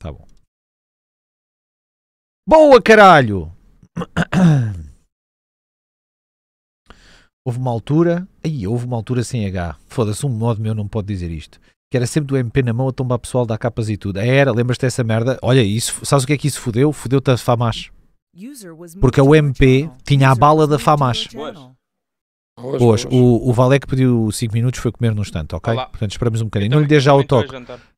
Tá bom. Boa, caralho! Houve uma altura. Aí, houve uma altura sem H. Foda-se, um modo meu não pode dizer isto. Que era sempre do MP na mão a tombar pessoal da capas e tudo. Era, lembras-te dessa merda? Olha, isso, sabes o que é que isso fodeu? Fodeu-te a FAMAS. Porque o MP tinha a bala da FAMAS. Boas, o, o Valé que pediu 5 minutos foi comer num instante, ok? Olá. Portanto, esperamos um bocadinho. não lhe dê já o toque.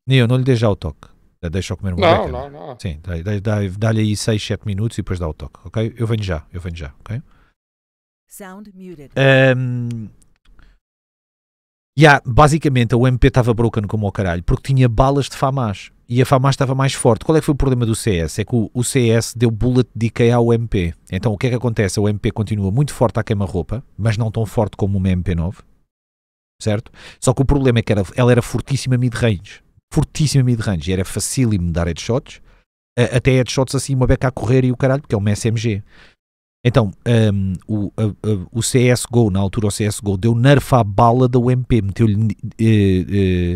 Eu não lhe já o toque. deixa eu comer uma Não, não, não. Sim, dá-lhe dá, dá aí 6, 7 minutos e depois dá o toque, ok? Eu venho já, eu venho já, ok? Sound muted. Um, yeah, basicamente, a UMP estava broken como o caralho, porque tinha balas de Famas. E a Famas estava mais forte. Qual é que foi o problema do CS? É que o, o CS deu bullet decay ao MP. Então, o que é que acontece? O MP continua muito forte à queima-roupa, mas não tão forte como uma MP9. Certo? Só que o problema é que era, ela era fortíssima mid-range fortíssimo mid-range, era facílimo dar headshots, até headshots assim, uma beca a correr e o caralho, porque é uma SMG. Então, um, o, a, a, o CSGO, na altura o CSGO, deu nerf à bala da UMP, meteu-lhe uh,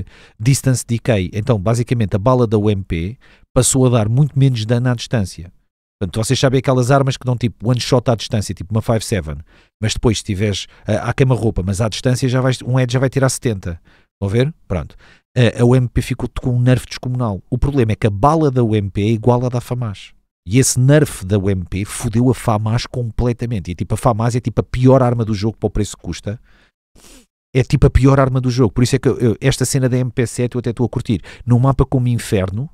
uh, distance decay. Então, basicamente, a bala da UMP passou a dar muito menos dano à distância. Portanto, vocês sabem aquelas armas que dão tipo one shot à distância, tipo uma 5-7, mas depois se tiveres uh, à queima-roupa, mas à distância já vais, um head já vai tirar 70. Estão a ver? Pronto. A, a UMP ficou com um nerf descomunal. O problema é que a bala da UMP é igual à da FAMAS. E esse nerf da UMP fodeu a FAMAS completamente. E é tipo, a FAMAS é tipo a pior arma do jogo para o preço que custa. É tipo a pior arma do jogo. Por isso é que eu, esta cena da MP7 eu até estou a curtir. Num mapa como Inferno,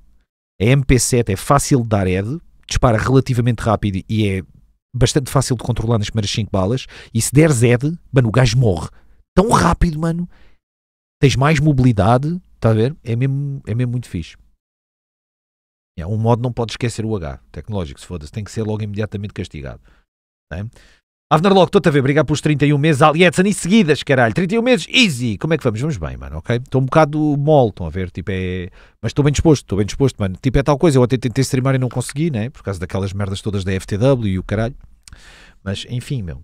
a MP7 é fácil de dar ed, dispara relativamente rápido e é bastante fácil de controlar nas primeiras 5 balas. E se der Z, mano, o gajo morre. Tão rápido, mano tens mais mobilidade, está a ver? É mesmo, é mesmo muito fixe. É, um modo não pode esquecer o H, tecnológico, se foda-se, tem que ser logo imediatamente castigado. É? Avner Locke, estou-te a ver, obrigado pelos 31 meses, aliás e seguidas, caralho, 31 meses, easy, como é que vamos? Vamos bem, mano, ok? Estou um bocado mole, estão a ver, tipo é... Mas estou bem disposto, estou bem disposto, mano, tipo é tal coisa, eu até tentei streamar e não consegui, né? Por causa daquelas merdas todas da FTW e o caralho. Mas, enfim, meu,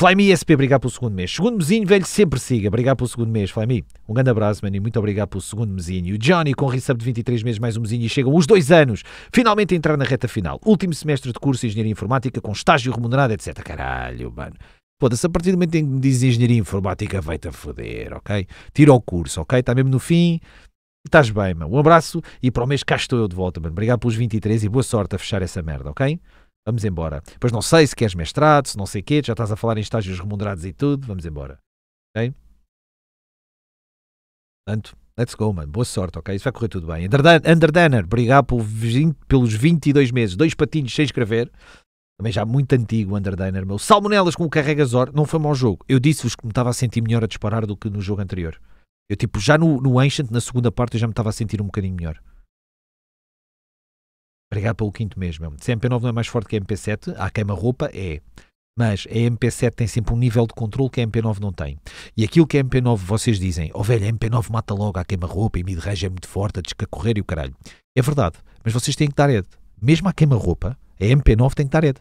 Flyme SP, obrigado pelo segundo mês. Segundo mesinho, velho, sempre siga. Obrigado pelo segundo mês, Flyme. Um grande abraço, mano, e muito obrigado pelo segundo mesinho. O Johnny, com resub de 23 meses, mais um mesinho, e chegam os dois anos. Finalmente a entrar na reta final. Último semestre de curso de Engenharia Informática, com estágio remunerado, etc. Caralho, mano. Foda-se, a partir do momento em que me dizes Engenharia Informática, vai-te a foder, ok? Tira o curso, ok? Está mesmo no fim. Estás bem, mano. Um abraço e para o mês cá estou eu de volta, mano. Obrigado pelos 23 e boa sorte a fechar essa merda, ok? Vamos embora. Pois não sei se queres mestrado, se não sei o quê, já estás a falar em estágios remunerados e tudo, vamos embora. Ok? Portanto, let's go, mano. Boa sorte, ok? Isso vai correr tudo bem. Underdanner, obrigado pelo 20, pelos 22 meses. Dois patinhos sem escrever. Também já muito antigo o Underdanner, meu. Salmonelas com o Carregazor. Não foi mau jogo. Eu disse-vos que me estava a sentir melhor a disparar do que no jogo anterior. Eu, tipo, já no, no Ancient, na segunda parte, eu já me estava a sentir um bocadinho melhor. Obrigado pelo quinto mesmo. Se a MP9 não é mais forte que a MP7, A queima-roupa, é. Mas a MP7 tem sempre um nível de controle que a MP9 não tem. E aquilo que a MP9 vocês dizem, oh velho, a MP9 mata logo a queima-roupa e mid-range é muito forte, a desca correr e o caralho. É verdade, mas vocês têm que estar ed. Mesmo a queima-roupa, a MP9 tem que estar ed.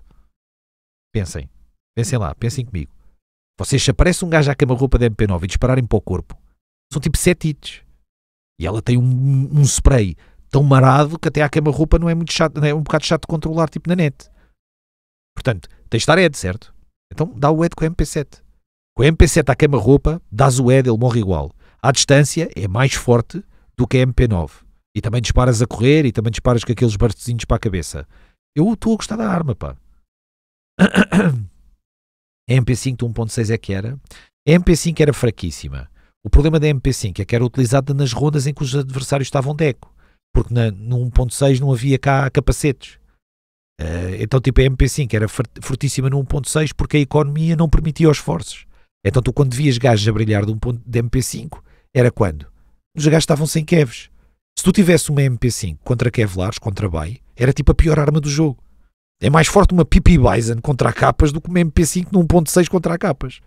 Pensem, pensem lá, pensem comigo. Vocês se aparece um gajo à queima-roupa da MP9 e dispararem para o corpo, são tipo setites. hits. E ela tem um, um spray tão marado que até à queima-roupa não é muito chato, é um bocado chato de controlar, tipo na net. Portanto, tens de estar ED, certo? Então dá o ED com o MP7. Com o MP7 à queima-roupa, dás o ED, ele morre igual. À distância, é mais forte do que a MP9. E também disparas a correr e também disparas com aqueles bastezinhos para a cabeça. Eu estou a gostar da arma, pá. A MP5 de 1.6 é que era. A MP5 era fraquíssima. O problema da MP5 é que era utilizada nas rondas em que os adversários estavam de eco porque na, no 1.6 não havia cá capacetes. Uh, então, tipo, a MP5 era fortíssima no 1.6 porque a economia não permitia os esforços. Então, tu quando vias gajos a brilhar de, um ponto, de MP5, era quando? Os gajos estavam sem kevs. Se tu tivesse uma MP5 contra Kevlars, contra Bay, era tipo a pior arma do jogo. É mais forte uma Pipi Bison contra capas do que uma MP5 no 1.6 contra capas.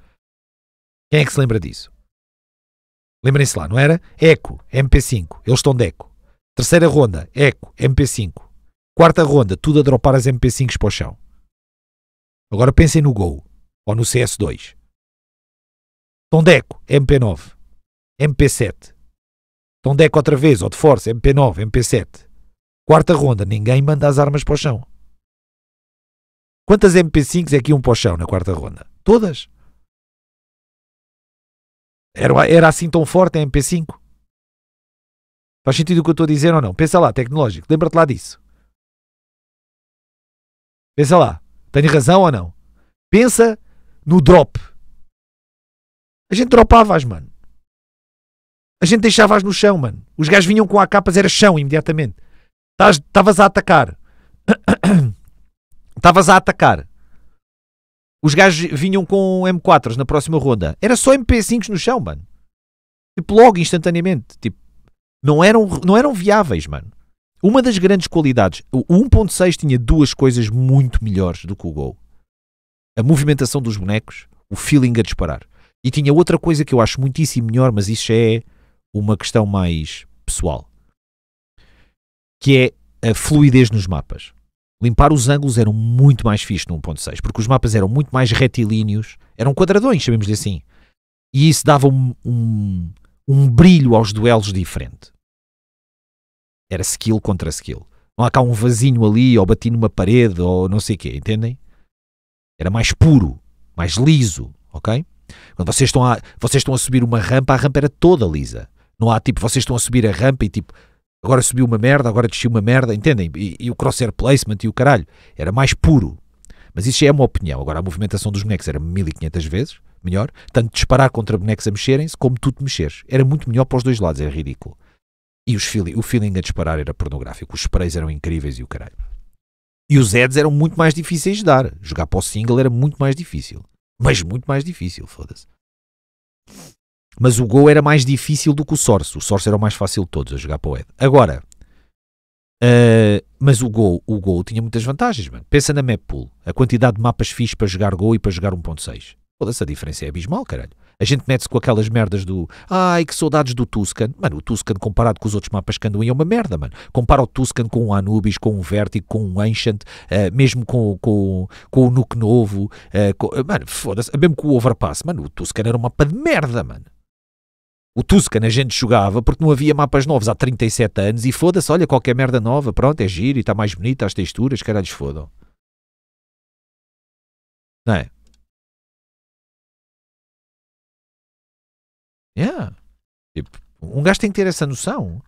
Quem é que se lembra disso? Lembrem-se lá, não era? Eco, MP5, eles estão de eco. Terceira ronda, eco, MP5. Quarta ronda, tudo a dropar as MP5s para o chão. Agora pensem no Gol ou no CS2. Deco MP9. MP7. Deco outra vez, ou de força, MP9, MP7. Quarta ronda, ninguém manda as armas para o chão. Quantas MP5s é que iam para o chão na quarta ronda? Todas. Era, era assim tão forte a MP5? Faz sentido o que eu estou a dizer ou não? Pensa lá, tecnológico, lembra-te lá disso. Pensa lá, tenho razão ou não? Pensa no drop. A gente dropava-as, mano. A gente deixava-as no chão, mano. Os gajos vinham com a capas, era chão imediatamente. Estavas a atacar. Estavas a atacar. Os gajos vinham com M4s na próxima ronda. Era só MP5s no chão, mano. Tipo, logo, instantaneamente. Tipo, não eram, não eram viáveis, mano. Uma das grandes qualidades, o 1.6 tinha duas coisas muito melhores do que o Gol. A movimentação dos bonecos, o feeling a disparar. E tinha outra coisa que eu acho muitíssimo melhor, mas isso é uma questão mais pessoal. Que é a fluidez nos mapas. Limpar os ângulos eram muito mais fixe no 1.6, porque os mapas eram muito mais retilíneos, eram quadradões, chamemos de assim. E isso dava um, um, um brilho aos duelos diferente. Era skill contra skill. Não há cá um vasinho ali, ou bati numa parede, ou não sei o quê, entendem? Era mais puro, mais liso, ok? Quando vocês estão, a, vocês estão a subir uma rampa, a rampa era toda lisa. Não há tipo, vocês estão a subir a rampa e tipo, agora subiu uma merda, agora desci uma merda, entendem? E, e, o crosshair placement e o caralho. Era mais puro. Mas isso já é uma opinião. Agora, a movimentação dos bonecos era 1500 vezes melhor, tanto disparar contra bonecos a mexerem-se como tu te mexeres. Era muito melhor para os dois lados, era ridículo. E os feeling, o feeling a disparar era pornográfico, os sprays eram incríveis e o caralho. E os ads eram muito mais difíceis de dar. Jogar para o single era muito mais difícil. Mas muito mais difícil, foda-se. Mas o Go era mais difícil do que o Source. O Source era o mais fácil de todos a jogar para o Ed. Agora, uh, mas o Go, o Go tinha muitas vantagens, mano. Pensa na map pool. A quantidade de mapas fixos para jogar Go e para jogar 1.6. Foda-se, a diferença é abismal, caralho. A gente mete-se com aquelas merdas do. Ai, que saudades do Tuscan. Mano, o Tuscan comparado com os outros mapas que andam é uma merda, mano. Compara o Tuscan com um Anubis, com um Vertigo, com um Ancient, uh, mesmo com, com, com o Nuke Novo. Uh, com, eh, mano, foda-se. Mesmo com o Overpass. Mano, o Tuscan era um mapa de merda, mano. O Tuscan a gente jogava porque não havia mapas novos há 37 anos e foda-se, olha, qualquer merda nova, pronto, é giro e está mais bonita, as texturas, caralhos, fodam. Não é? Yeah. Tipo, um gajo tem que ter essa noção.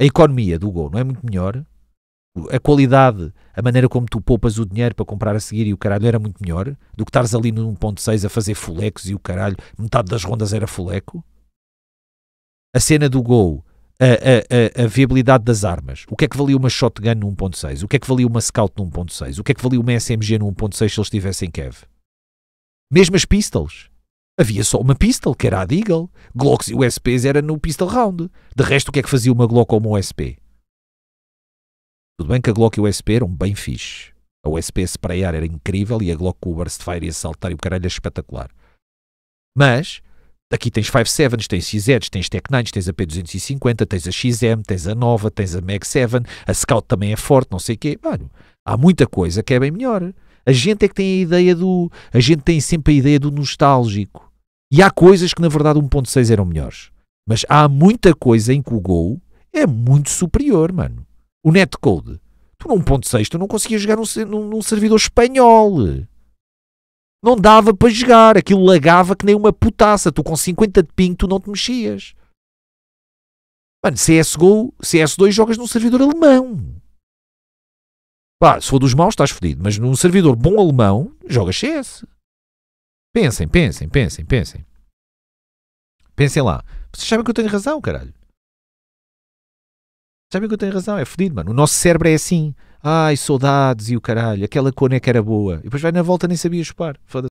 A economia do Gol não é muito melhor. A qualidade, a maneira como tu poupas o dinheiro para comprar a seguir e o caralho era muito melhor do que estares ali no 1.6 a fazer fulecos e o caralho, metade das rondas era fuleco. A cena do Gol, a, a, a, a viabilidade das armas. O que é que valia uma shotgun no 1.6? O que é que valia uma scout no 1.6? O que é que valia uma SMG no 1.6 se eles estivessem em Kev? Mesmo as pistols. Havia só uma pistol, que era a Deagle. Glocks e USPs era no pistol round. De resto, o que é que fazia uma Glock ou uma USP? Tudo bem que a Glock e o USP eram bem fixe. A USP a sprayar era incrível e a Glock com o burst fire e a saltar e o caralho é espetacular. Mas, aqui tens 5.7s, tens XZs, tens Tech 9 tens a P250, tens a XM, tens a Nova, tens a Mag 7, a Scout também é forte, não sei o quê. Mano, há muita coisa que é bem melhor. A gente é que tem a ideia do... A gente tem sempre a ideia do nostálgico. E há coisas que na verdade 1.6 eram melhores. Mas há muita coisa em que o Go é muito superior, mano. O netcode. Tu num 1.6 tu não conseguias jogar num, num, num servidor espanhol. Não dava para jogar. Aquilo lagava que nem uma putaça. Tu com 50 de ping tu não te mexias. Mano, CSGO, CS2 jogas num servidor alemão. Pá, se for dos maus estás fodido. Mas num servidor bom alemão, jogas CS. Pensem, pensem, pensem, pensem. Pensem lá. Vocês sabem que eu tenho razão, caralho. Sabem que eu tenho razão, é fodido, mano. O nosso cérebro é assim. Ai, saudades e o caralho, aquela cone é que era boa. E depois vai na volta nem sabia chupar. Foda-se.